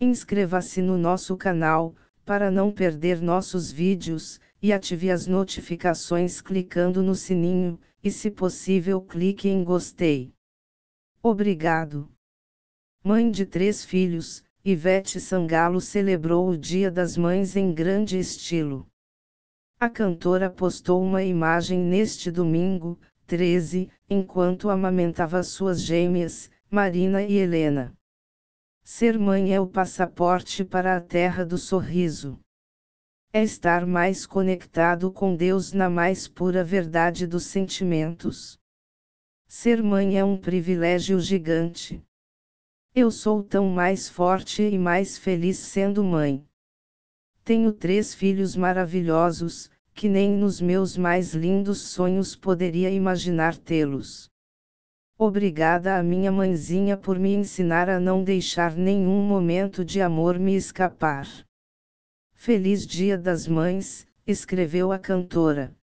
Inscreva-se no nosso canal, para não perder nossos vídeos, e ative as notificações clicando no sininho, e se possível clique em gostei. Obrigado. Mãe de três filhos, Ivete Sangalo celebrou o Dia das Mães em grande estilo. A cantora postou uma imagem neste domingo, 13, enquanto amamentava suas gêmeas, Marina e Helena. Ser mãe é o passaporte para a terra do sorriso. É estar mais conectado com Deus na mais pura verdade dos sentimentos. Ser mãe é um privilégio gigante. Eu sou tão mais forte e mais feliz sendo mãe. Tenho três filhos maravilhosos, que nem nos meus mais lindos sonhos poderia imaginar tê-los. Obrigada à minha mãezinha por me ensinar a não deixar nenhum momento de amor me escapar. Feliz Dia das Mães, escreveu a cantora.